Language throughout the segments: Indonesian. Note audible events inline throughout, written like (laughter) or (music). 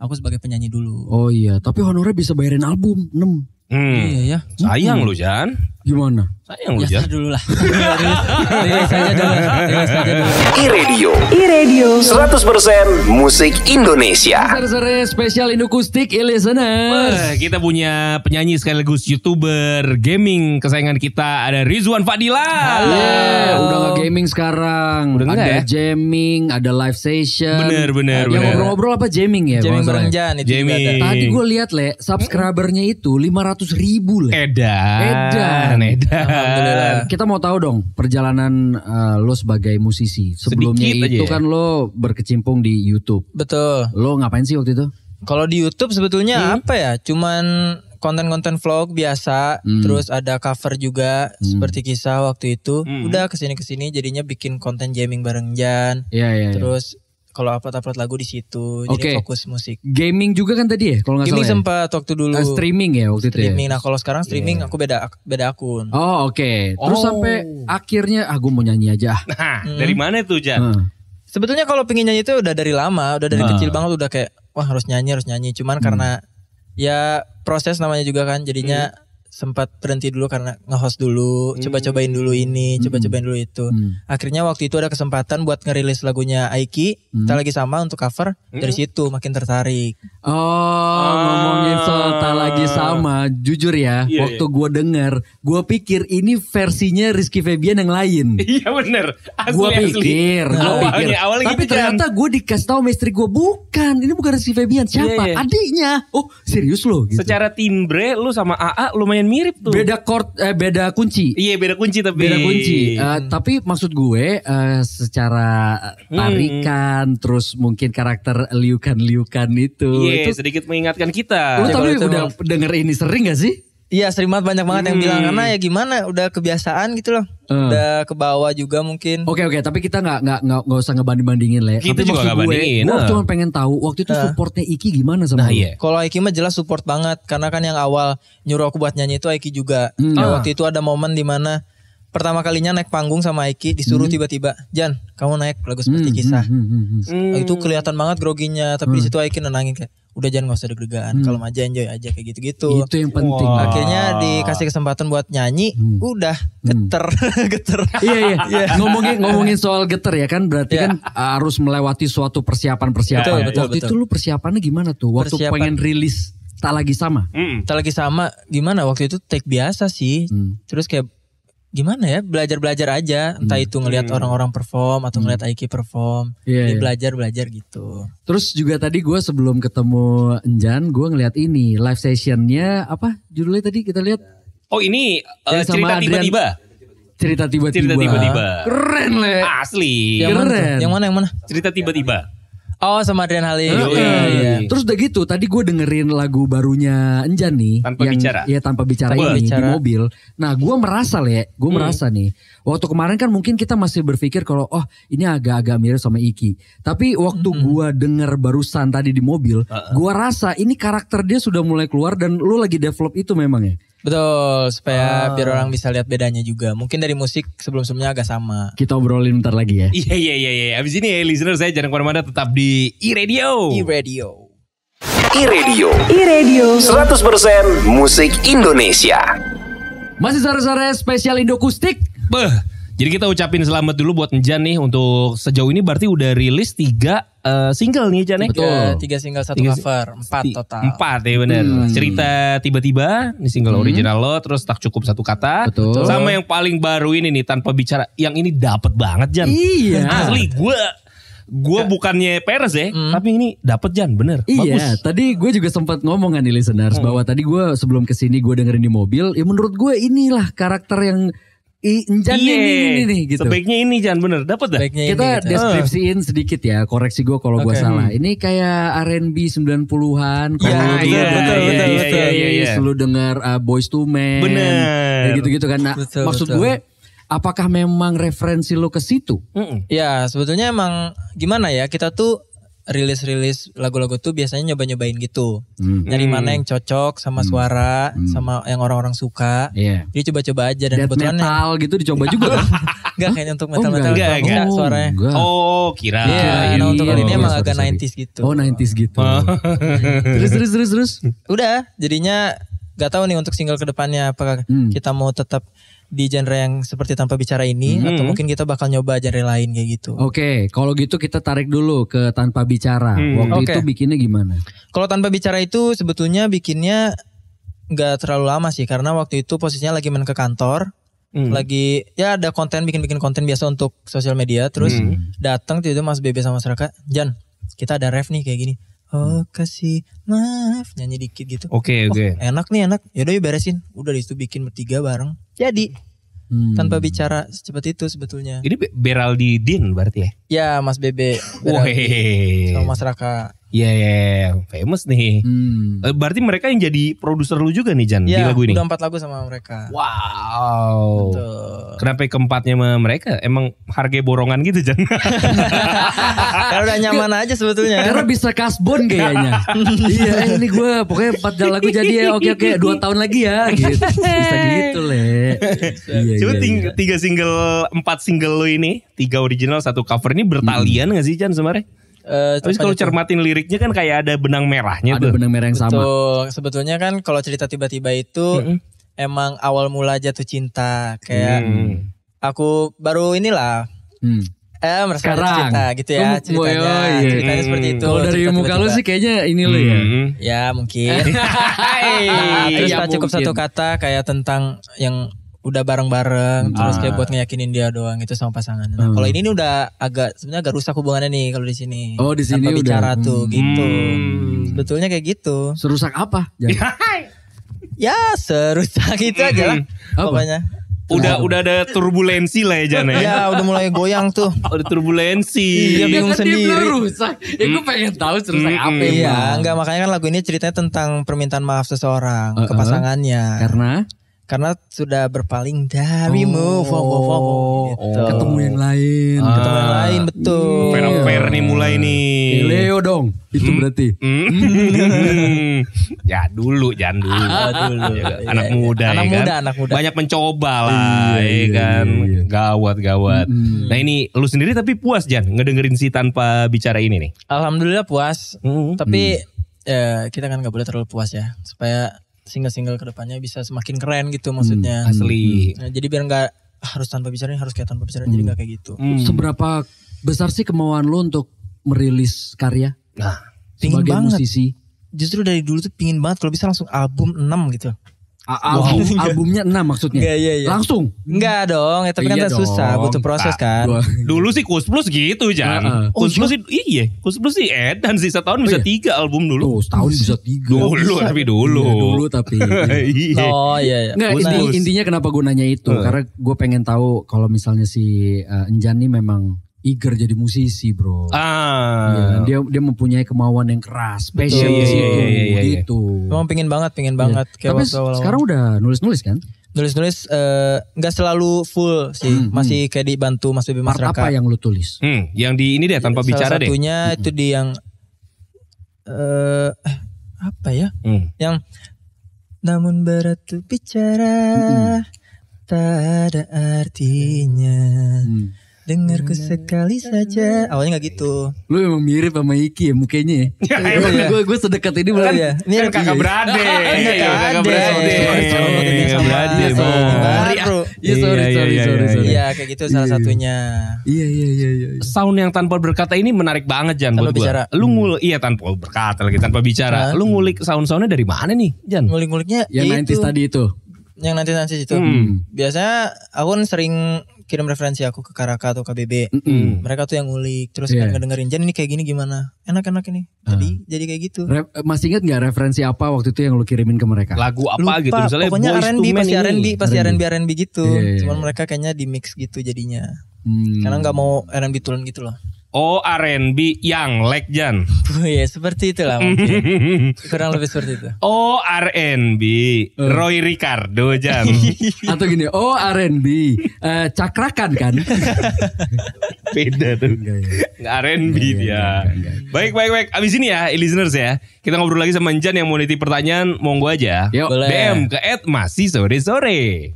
aku sebagai penyanyi dulu. Oh iya, tapi honornya bisa bayarin album 6. Hmm. Iya ya. Sayang hmm. lu Jan. Gimana? Sayang ya, dulu lah. I iya, aja dulu. radio I radio 100% musik Indonesia. Sore-sore spesial Indokustik e Kita punya penyanyi sekaligus YouTuber gaming kesayangan kita ada Rizwan Fadila. Halo. Udah gak gaming sekarang. Udah ada ya? jamming, ada live session. Bener, bener. Yang ngobrol-ngobrol apa jamming ya? Jamming ya? bareng Itu jamming. Tadi gue lihat le, subscribernya itu lima ratus ribu le. Edan. Edan. Edan, (laughs) Alhamdulillah. Kita mau tahu dong perjalanan uh, lo sebagai musisi. Sebelumnya Sedikit itu aja. Ya? kan lo berkecimpung di YouTube. Betul. Lo ngapain sih waktu itu? Kalau di YouTube sebetulnya hmm. apa ya? Cuman konten-konten vlog biasa, hmm. terus ada cover juga hmm. seperti kisah waktu itu. Hmm. Udah kesini kesini jadinya bikin konten jamming bareng Jan. Iya iya. iya. terus ya kalau upload-upload lagu di situ. Okay. Jadi fokus musik. Gaming juga kan tadi ya kalau nggak salah. Gaming ya? sempat waktu dulu. Uh, streaming ya waktu itu. Ya? Streaming. Ya? Nah kalau sekarang streaming yeah. aku beda beda akun. Oh oke. Okay. Terus oh. sampai akhirnya ah gue mau nyanyi aja. (laughs) Nah hmm. dari mana tuh Jan? Hmm. Sebetulnya kalau pengen nyanyi itu udah dari lama, udah dari hmm. kecil banget udah kayak wah harus nyanyi harus nyanyi. Cuman hmm. karena ya proses namanya juga kan jadinya. Hmm sempat berhenti dulu karena ngehost dulu, hmm. coba-cobain dulu ini, hmm. coba-cobain dulu itu. Hmm. Akhirnya waktu itu ada kesempatan buat ngerilis lagunya Aiki, hmm. kita lagi sama untuk cover, hmm. dari situ makin tertarik. Oh, ah. ngomongin gitu, soal tak lagi sama, jujur ya, yeah, iya. waktu yeah. gue denger, gue pikir ini versinya Rizky Febian yang lain. (laughs) Iya bener, Gue pikir, gue pikir. Awalnya, gitu Tapi gitu ternyata kan. gue dikasih tau istri gue, bukan, ini bukan Rizky Febian, siapa? Yeah, yeah. Adiknya. Oh serius loh. Gitu. Secara timbre lu sama AA lumayan lumayan mirip tuh. Beda chord eh, beda kunci. Iya, beda kunci tapi. Beda kunci. Uh, tapi maksud gue uh, secara eh, tarikan hmm. terus mungkin karakter liukan-liukan itu. Iya, yeah, sedikit mengingatkan kita. Oh, lu tapi udah denger ini sering gak sih? Iya sering banget banyak banget hmm. yang bilang karena ya gimana udah kebiasaan gitu loh. Hmm. Udah ke bawah juga mungkin. Oke okay, oke, okay. tapi kita nggak nggak nggak usah ngebanding-bandingin lah. Kita juga nggak bandingin. Gue gue ah. cuma pengen tahu waktu itu ah. supportnya Iki gimana sama nah, Iya. Kalau Iki mah jelas support banget karena kan yang awal nyuruh aku buat nyanyi itu Iki juga. Hmm. Nah, ah. waktu itu ada momen dimana pertama kalinya naik panggung sama Iki disuruh tiba hmm. tiba-tiba, "Jan, kamu naik lagu seperti hmm, kisah." hmm, hmm, hmm. hmm, hmm. Nah, itu kelihatan banget groginya, tapi hmm. di situ Iki nenangin kayak, udah jangan gak usah deg-degan hmm. kalau aja enjoy aja kayak gitu-gitu itu yang penting wow. akhirnya dikasih kesempatan buat nyanyi hmm. udah geter hmm. geter (laughs) iya iya. (laughs) iya ngomongin ngomongin soal geter ya kan berarti yeah. kan uh, harus melewati suatu persiapan-persiapan betul, waktu betul. itu lu persiapannya gimana tuh waktu persiapan. pengen rilis tak lagi sama mm. tak lagi sama gimana waktu itu take biasa sih mm. terus kayak gimana ya belajar-belajar aja entah hmm. itu ngelihat hmm. orang-orang perform atau hmm. ngelihat Aiki perform yeah, yeah. belajar-belajar gitu terus juga tadi gue sebelum ketemu Enjan gue ngelihat ini live sessionnya apa judulnya tadi kita lihat oh ini uh, cerita tiba-tiba cerita tiba-tiba cerita tiba-tiba keren le asli yang keren mana, yang mana yang mana cerita tiba-tiba Oh sama Adrian Halim. Iya, iya, iya. iya. Terus udah gitu tadi gue dengerin lagu barunya Enjan nih. Tanpa yang, bicara. Iya tanpa bicara tanpa ini bicara. di mobil. Nah gue merasa ya. gue hmm. merasa nih. Waktu kemarin kan mungkin kita masih berpikir kalau oh ini agak-agak mirip sama Iki. Tapi waktu hmm. gue denger barusan tadi di mobil. Uh -uh. Gue rasa ini karakter dia sudah mulai keluar dan lu lagi develop itu memang ya. Betul, supaya ah. biar orang bisa lihat bedanya juga. Mungkin dari musik sebelum-sebelumnya agak sama. Kita obrolin bentar lagi ya. Iya, iya, iya. iya. Abis ini ya listener saya jangan kemana-mana tetap di e-radio. E-radio. E-radio. E-radio. 100% musik Indonesia. Masih sore-sore spesial Indokustik. Beh. Jadi kita ucapin selamat dulu buat Njan nih untuk sejauh ini berarti udah rilis tiga uh, single nih Jan Betul. Tiga, tiga single satu tiga, cover, empat total. Empat ya benar. Hmm. Cerita tiba-tiba ini single hmm. original lo, terus tak cukup satu kata. Betul. Sama yang paling baru ini nih tanpa bicara, yang ini dapat banget Jan. Iya. Asli gue gue bukannya peres ya, hmm. tapi ini dapet Jan, bener. Iya, bagus. tadi gue juga sempat ngomong kan nih listeners, hmm. bahwa tadi gue sebelum kesini gue dengerin di mobil, ya menurut gue inilah karakter yang I, Jan iya. ini, ini, ini, gitu. Sebaiknya ini jangan bener, dapat dah. Sebaiknya Kita ini, gitu. deskripsiin uh. sedikit ya, koreksi gue kalau okay. gue salah. Ini kayak R&B 90-an, Iya, iya, ya, iya, iya, betul, Iya iya. Selalu dengar uh, Boys to Men, bener. gitu-gitu kan. Nah, betul, maksud betul. gue, apakah memang referensi lo ke situ? Mm -mm. Ya, sebetulnya emang gimana ya, kita tuh rilis-rilis lagu-lagu tuh biasanya nyoba-nyobain gitu. Hmm. Dari hmm. mana yang cocok sama hmm. suara, hmm. sama yang orang-orang suka. Yeah. Jadi coba-coba aja dan Death kebetulan metal yang, gitu dicoba juga (laughs) kan? enggak kayaknya untuk oh, metal-metal oh, enggak, enggak, enggak, suaranya. Enggak. Oh, kira. Iya, yeah, nah untuk kali ini oh, emang agak sorry. 90s gitu. Oh, 90s gitu. Oh. (laughs) terus terus terus terus. Udah, jadinya gak tahu nih untuk single kedepannya apakah hmm. kita mau tetap di genre yang seperti tanpa bicara ini hmm. atau mungkin kita bakal nyoba genre lain kayak gitu. Oke, okay, kalau gitu kita tarik dulu ke tanpa bicara. Hmm. Waktu okay. itu bikinnya gimana? Kalau tanpa bicara itu sebetulnya bikinnya nggak terlalu lama sih karena waktu itu posisinya lagi main ke kantor. Hmm. Lagi ya ada konten bikin-bikin konten biasa untuk sosial media terus hmm. datang tiba-tiba Mas Bebe sama Seraka, "Jan, kita ada ref nih kayak gini." Oh hmm. kasih maaf nyanyi dikit gitu. Oke okay, oke. Okay. Oh, enak nih enak. Yaudah yuk beresin. Udah di situ bikin bertiga bareng. Jadi hmm. tanpa bicara secepat itu sebetulnya. Ini Beraldi Din berarti ya? Ya Mas Bebe. Wah. Sama masyarakat. Iya, yeah, yeah, iya. famous nih. Hmm. Eh, berarti mereka yang jadi produser lu juga nih Jan yeah, di iya, lagu ini. Udah empat lagu sama mereka. Wow. Betul. Kenapa keempatnya sama mereka? Emang harga borongan gitu Jan? (laughs) Karena udah nyaman aja sebetulnya. Karena bisa kasbon kayaknya. (laughs) iya, eh, ini gue pokoknya empat lagu jadi ya oke oke dua (laughs) tahun lagi ya. Gitu. Bisa gitu le. iya, Cuma iya, tiga, iya. tiga single, empat single lu ini, tiga original satu cover ini bertalian hmm. gak sih Jan sebenarnya? Uh, eh, Terus kalau cermatin liriknya kan kayak ada benang merahnya ada tuh. benang merah yang Betul. sama. Sebetulnya kan kalau cerita tiba-tiba itu mm-hmm. emang awal mula jatuh cinta kayak mm. aku baru inilah. Mm. Eh merasa Sekarang. cinta gitu ya oh, ceritanya. Oh, iya. Ceritanya iya, iya. seperti itu. Kalau dari muka lu sih kayaknya ini hmm. lu ya. Ya mungkin. (laughs) Iya, Terus ya, cukup satu kata kayak tentang yang udah bareng-bareng hmm. terus kayak ah. buat ngeyakinin dia doang itu sama pasangan. Nah, hmm. kalau ini, ini udah agak sebenarnya agak rusak hubungannya nih kalau di sini. Oh, di sini udah. bicara hmm. tuh gitu. Hmm. sebetulnya kayak gitu. Serusak apa? ya, serusak itu aja lah. Pokoknya udah nah, udah ada turbulensi lah ya Jana ya. Iya, udah mulai goyang tuh. udah (laughs) turbulensi. Iya, iya bingung kan sendiri. Dia rusak. Ya gue pengen tahu serusak mm, apa. Iya, enggak makanya kan lagu ini ceritanya tentang permintaan maaf seseorang uh -uh. ke pasangannya. Karena karena sudah berpaling darimu oh, fo, gitu. oh. ketemu yang lain ah. ketemu yang lain betul iya. fair yeah. fair nih mulai iya. nih Leo dong itu hmm. berarti hmm. (laughs) ya dulu jangan dulu, ah, dulu. Ya, kan? iya. anak muda anak ya, kan? muda anak muda banyak mencoba lah iya, iya, ya kan iya, iya. gawat gawat hmm. nah ini lu sendiri tapi puas Jan ngedengerin si tanpa bicara ini nih alhamdulillah puas hmm. tapi hmm. Ya, kita kan nggak boleh terlalu puas ya supaya single-single kedepannya bisa semakin keren gitu maksudnya. Hmm, asli. Nah, jadi biar nggak harus tanpa bicara harus kayak tanpa bicara hmm. jadi nggak kayak gitu. Hmm. Seberapa besar sih kemauan lo untuk merilis karya? Nah, pingin sebagai banget. musisi. Justru dari dulu tuh pingin banget kalau bisa langsung album 6 gitu. Album, (laughs) albumnya enam maksudnya. gak, iya, iya. Langsung. Enggak dong, ya, kan tapi iya kan dong. susah, butuh proses kan. Dua. Dulu sih Kus Plus gitu, aja Uh, uh. Kus oh, Plus oh, iya, Kus Plus sih edan sih setahun oh, bisa iya? tiga album dulu. oh, setahun bisa tiga. Dulu bisa. tapi dulu. ya, dulu tapi. (laughs) iya. oh iya iya. Enggak, inti, intinya kenapa gue nanya itu uh. karena gue pengen tahu kalau misalnya si uh, Enjan memang eager jadi musisi bro. Ah. Ya, dia dia mempunyai kemauan yang keras, passion Betul, iya, iya, gitu. iya, iya, iya, iya. gitu. Memang pingin banget, pingin iya. banget. Kayak Tapi waktu sekarang udah nulis-nulis kan? Nulis-nulis eh, nggak -nulis, uh, selalu full sih, hmm, hmm. masih hmm. kayak dibantu Mas Bibi Mas Part apa yang lu tulis? Hmm, yang di ini deh tanpa ya, bicara deh. Salah satunya deh. Hmm. itu di yang uh, apa ya? Hmm. Yang namun berat tuh bicara hmm, hmm. tak ada artinya. Hmm ku sekali saja. Awalnya gak gitu. Lu emang mirip sama Iki ya mukanya ya. (laughs) ya iya, iya. ya. Gue gue sedekat ini kan, ya. Ini kan kakak berade. (laughs) Iya, kakak berade. Kakak berade. Baru. Iya sorry sorry sorry. Iya kayak gitu salah satunya. Iya iya iya Sound yang tanpa berkata ini menarik banget Jan buat gue. Lu hmm. ngul iya tanpa berkata lagi tanpa bicara. Lu ngulik sound-soundnya dari mana nih Jan? Ngulik-nguliknya yang 90 tadi itu yang nanti nanti itu hmm. hmm. biasanya aku kan sering kirim referensi aku ke Karaka atau KBB. Mm -hmm. Mereka tuh yang ngulik terus yeah. Iya. ngedengerin Jan ini kayak gini gimana? Enak-enak ini. Jadi uh. jadi kayak gitu. Re masih ingat nggak referensi apa waktu itu yang lu kirimin ke mereka? Lagu apa Lupa, gitu misalnya Pokoknya R&B pasti R&B pasti R&B R&B gitu. Yeah, yeah, yeah. Cuman iya. mereka kayaknya di mix gitu jadinya. Hmm. Karena nggak mau R&B turun gitu loh. Oh R&B yang leg (laughs) Oh Iya seperti itulah mungkin. (laughs) Kurang lebih seperti itu. Oh R&B B eh. Roy Ricardo Jan. (laughs) Atau gini, oh R&B uh, eh, cakrakan kan. Beda tuh. Enggak, ya. R&B dia. Enggak, enggak, baik baik baik. Abis ini ya listeners ya. Kita ngobrol lagi sama Jan yang mau nitip pertanyaan monggo aja. Yuk. Boleh. DM ke Ed masih sore-sore.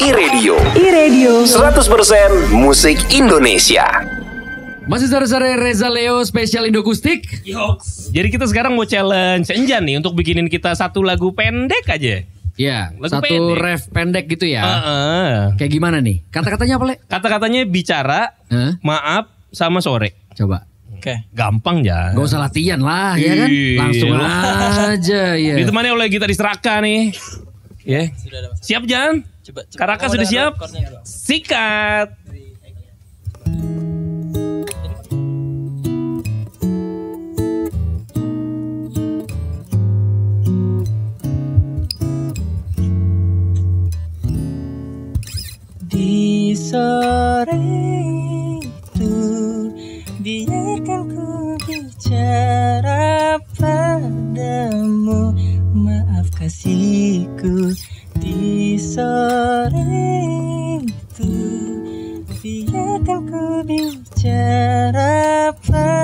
I Radio. Radio. Seratus 100% musik Indonesia. Masih sore-sore Reza Leo spesial Indokustik. Yoks. Jadi kita sekarang mau challenge Enjan nih untuk bikinin kita satu lagu pendek aja. Ya, satu pendek. ref pendek gitu ya. Uh -uh. Kayak gimana nih? Kata-katanya apa, Le? Kata-katanya bicara, huh? maaf, sama sore. Coba. Oke. Okay. Gampang ya. Gak usah latihan lah, Iyi, ya kan? Iya. Langsung aja ya. Ditemani oleh gitaris Raka nih. ya. Yeah. Siap, Jan? Coba, coba. Karaka sudah siap? Sikat.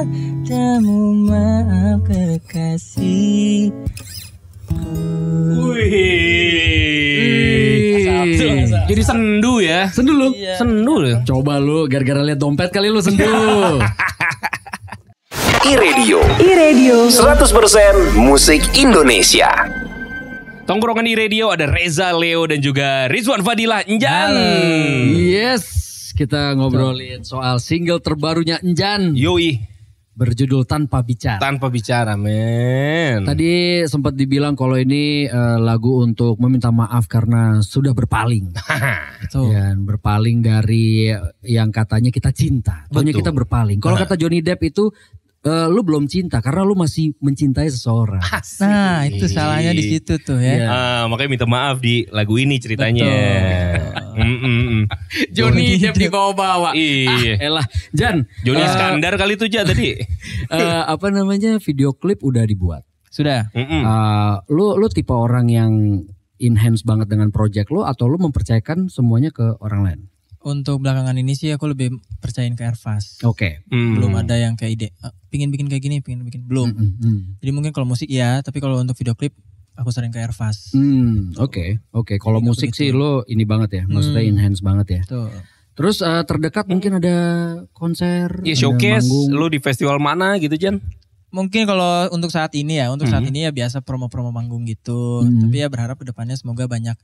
padamu maaf kekasihku Wih. Jadi sendu ya. Sendu lu. Iya. Sendu lu. Ya? Coba lu gara-gara lihat dompet kali lu sendu. (laughs) I-Radio. I-Radio. 100% musik Indonesia. Tongkrongan di radio ada Reza, Leo, dan juga Rizwan Fadilah Enjan. Yes, kita ngobrolin soal single terbarunya Enjan. Yoi berjudul tanpa bicara. Tanpa bicara, men. Tadi sempat dibilang kalau ini uh, lagu untuk meminta maaf karena sudah berpaling. so. (laughs) Dan ya, berpaling dari yang katanya kita cinta. Pokoknya kita berpaling. Kalau nah. kata Johnny Depp itu uh, lu belum cinta karena lu masih mencintai seseorang. Asik. Ah, (laughs) nah, itu salahnya di situ tuh ya. Yeah. Iya. Uh, makanya minta maaf di lagu ini ceritanya. Mm, mm, mm. (laughs) Joni Jep dibawa kau bawa. Iya. Ah, elah, Jan. Joni uh, eh, Skandar kali itu aja tadi. uh, (laughs) apa namanya video klip udah dibuat. Sudah. Mm, mm. Eh, lu lu tipe orang yang enhance banget dengan project lu atau lu mempercayakan semuanya ke orang lain? Untuk belakangan ini sih aku lebih percayain ke Ervas. Oke. Okay. Mm. Belum ada yang kayak ide, ah, pingin bikin kayak gini, pingin bikin belum. Mm -hmm. Jadi mungkin kalau musik ya, tapi kalau untuk video klip aku sering ke Airfast. Hmm, oke, okay, oke. Okay. Kalau musik sih lo ini banget ya, maksudnya hmm. enhance banget ya. Betul. Terus uh, terdekat mungkin ada konser, ya, showcase, manggung. lo di festival mana gitu Jan? Mungkin kalau untuk saat ini ya, untuk hmm. saat ini ya biasa promo-promo manggung gitu. Hmm. Tapi ya berharap kedepannya semoga banyak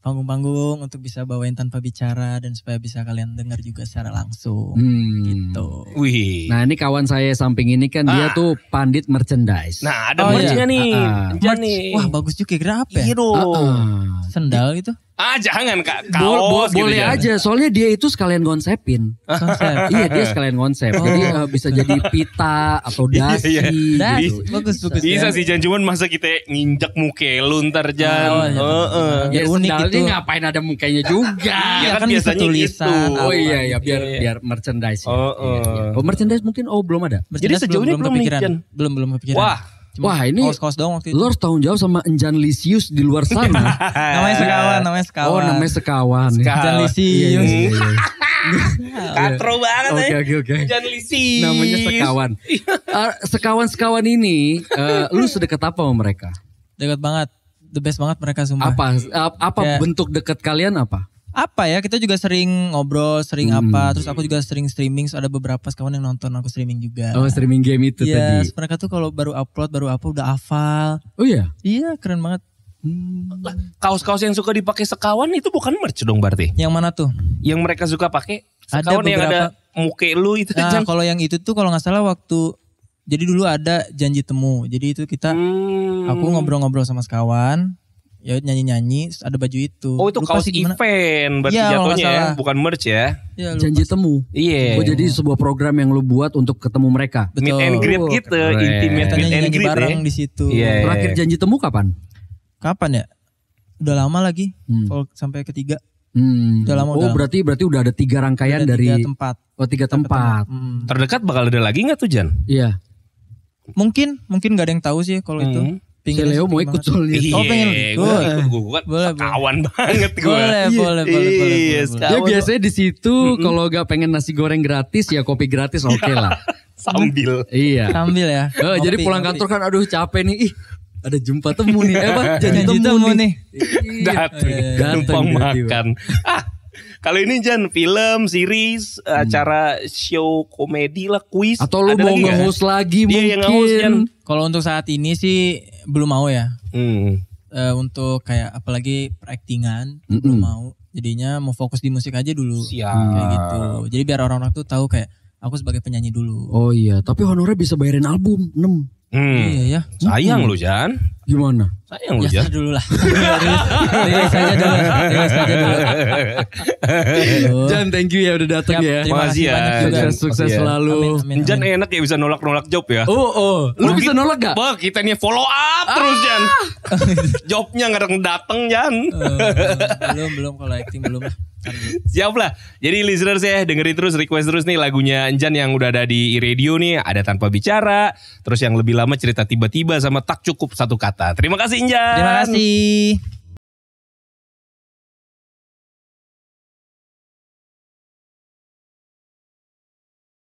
panggung-panggung untuk bisa bawain tanpa bicara dan supaya bisa kalian dengar juga secara langsung hmm. gitu. Wih. Nah ini kawan saya samping ini kan ah. dia tuh pandit merchandise. Nah ada oh, merchnya iya. nih. Uh, uh. Merch. Wah bagus juga kira apa ya? Iya uh, uh. Sendal gitu. Ah jangan kak kaos Bo gitu boleh aja soalnya dia itu sekalian konsepin. Konsep. (laughs) iya dia sekalian konsep. Oh. Jadi uh, eh, bisa jadi pita atau dasi. iya, iya. Dasi. Bagus nah, gitu. bagus. Bisa ya. sih Jan cuman masa kita nginjak muke lu ntar Jan. Oh, iya. Uh, uh. Ya, ya, unik Ini gitu. ngapain ada mukanya juga. ya kan, kan biasanya gitu. tulisan, gitu. Oh iya, iya iya biar iya. biar merchandise. Oh, uh. iya, iya. oh merchandise mungkin oh belum ada. jadi sejauh ini belum kepikiran. Belum belum kepikiran. Wah Wah ini doang waktu itu. Lo harus tanggung jawab sama Enjan Lisius di luar sana. (laughs) namanya sekawan, namanya sekawan. Oh namanya sekawan. sekawan. Enjan iya, Lisius. Iya, iya, iya. (laughs) Katro banget okay, ya. Oke eh. oke oke. Enjan Lisius. Namanya sekawan. sekawan (laughs) eh, sekawan-sekawan ini, uh, lu sedekat apa sama mereka? Dekat banget. The best banget mereka semua. Apa apa yeah. bentuk dekat kalian apa? apa ya kita juga sering ngobrol sering hmm. apa terus aku juga sering streaming so ada beberapa kawan yang nonton aku streaming juga oh streaming game itu yes, iya, tadi mereka tuh kalau baru upload baru apa udah hafal oh iya iya keren banget kaos hmm. kaos-kaos yang suka dipakai sekawan itu bukan merch dong berarti yang mana tuh yang mereka suka pakai sekawan ada beberapa, yang ada muke lu itu nah kalau yang itu tuh kalau nggak salah waktu jadi dulu ada janji temu jadi itu kita hmm. aku ngobrol-ngobrol sama sekawan ya nyanyi nyanyi ada baju itu oh itu kaos event berarti iya, ya, jatuhnya ya bukan merch ya, ya janji temu iya yeah. oh, jadi sebuah program yang lu buat untuk ketemu mereka Betul. meet and greet oh, gitu keren. intimate meet and greet ya. bareng ya. di situ yeah. Iya, terakhir iya. janji temu kapan kapan ya udah lama lagi hmm. Kalau sampai ketiga Hmm. Udah lama, oh udah berarti berarti udah ada tiga rangkaian ada dari tiga tempat. Oh tiga tempat. tempat. Hmm. Terdekat bakal ada lagi nggak tuh Jan? Iya. Mungkin mungkin nggak ada yang tahu sih kalau hmm. itu. Pinggir Leo mau ikut soalnya. Iya, oh pengen iya, gue ikut gue kan boleh, kawan banget gue. Boleh, boleh, boleh, boleh, iya, boleh. Ya biasanya di situ kalau gak pengen nasi goreng gratis ya kopi gratis oke okay iya, lah. Sambil. Iya. Sambil ya. Oh, jadi pulang kantor kan aduh capek nih. Ih, ada jumpa temu nih. Eh, apa? (laughs) Janji temu nih. Eh, dateng, dateng makan. Dateng. Kalau ini Jan film, series, hmm. acara show komedi lah, kuis. Atau lu mau nge-host lagi Dia mungkin. yang Jan. Kalau untuk saat ini sih belum mau ya. Hmm. Uh, untuk kayak apalagi peraktingan mm belum mau. Jadinya mau fokus di musik aja dulu. Siap. Kayak gitu. Jadi biar orang-orang tuh tahu kayak aku sebagai penyanyi dulu. Oh iya, tapi honornya bisa bayarin album 6. Hmm. Iya ya. Sayang hmm. lu Jan. Gimana? Sayang lu ya, dulu lah. (laughs) Iya dulu. Iya, (laughs) Jan thank you ya udah datang ya. Terima kasih ya. Sukses, sukses okay. selalu. Amin, amin, amin. Jan enak ya bisa nolak-nolak job ya. Oh, oh. Lu, bisa nolak gak? Bah, kita nih follow up ah. terus Jan. Jobnya gak dateng Jan. Uh, belum, belum kalau acting belum. (laughs) Siap lah. Jadi listeners ya dengerin terus request terus nih lagunya Anjan yang udah ada di radio nih ada tanpa bicara. Terus yang lebih lama cerita tiba-tiba sama tak cukup satu kata. Terima kasih Anjan. Terima kasih.